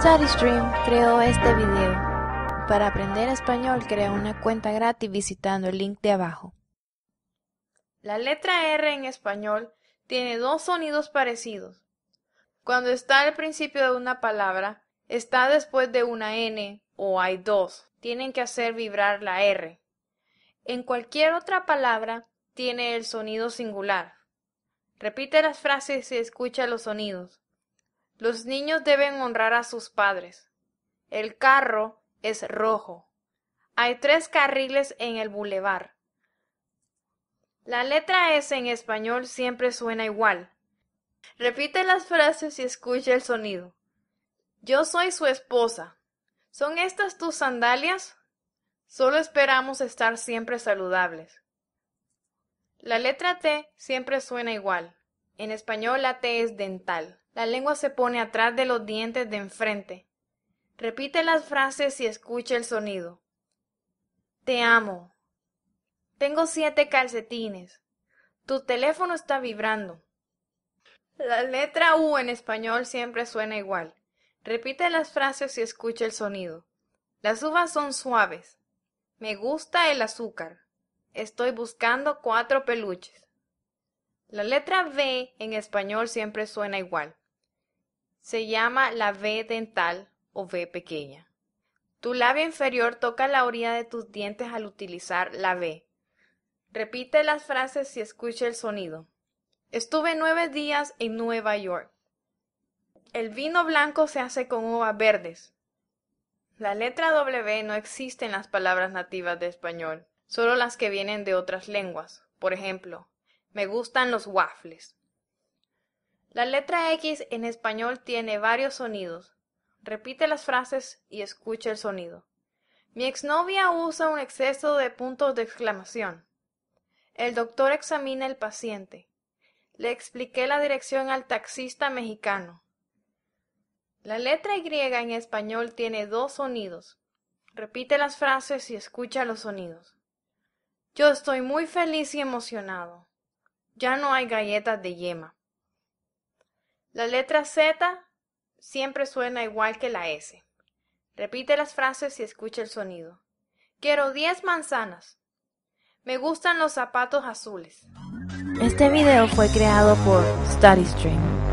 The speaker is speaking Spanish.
StudyStream creó este video. Para aprender español crea una cuenta gratis visitando el link de abajo. La letra R en español tiene dos sonidos parecidos. Cuando está al principio de una palabra, está después de una N o hay dos. Tienen que hacer vibrar la R. En cualquier otra palabra tiene el sonido singular. Repite las frases y escucha los sonidos. Los niños deben honrar a sus padres. El carro es rojo. Hay tres carriles en el bulevar. La letra S en español siempre suena igual. Repite las frases y escucha el sonido. Yo soy su esposa. ¿Son estas tus sandalias? Solo esperamos estar siempre saludables. La letra T siempre suena igual. En español la T es dental. La lengua se pone atrás de los dientes de enfrente. Repite las frases y escucha el sonido. Te amo. Tengo siete calcetines. Tu teléfono está vibrando. La letra U en español siempre suena igual. Repite las frases y escucha el sonido. Las uvas son suaves. Me gusta el azúcar. Estoy buscando cuatro peluches. La letra V en español siempre suena igual. Se llama la V dental o V pequeña. Tu labio inferior toca la orilla de tus dientes al utilizar la V. Repite las frases si escucha el sonido. Estuve nueve días en Nueva York. El vino blanco se hace con uvas verdes. La letra W no existe en las palabras nativas de español, solo las que vienen de otras lenguas. Por ejemplo, me gustan los waffles. La letra X en español tiene varios sonidos. Repite las frases y escucha el sonido. Mi exnovia usa un exceso de puntos de exclamación. El doctor examina el paciente. Le expliqué la dirección al taxista mexicano. La letra Y en español tiene dos sonidos. Repite las frases y escucha los sonidos. Yo estoy muy feliz y emocionado. Ya no hay galletas de yema. La letra Z siempre suena igual que la S. Repite las frases y escucha el sonido. Quiero 10 manzanas. Me gustan los zapatos azules. Este video fue creado por StudyStream.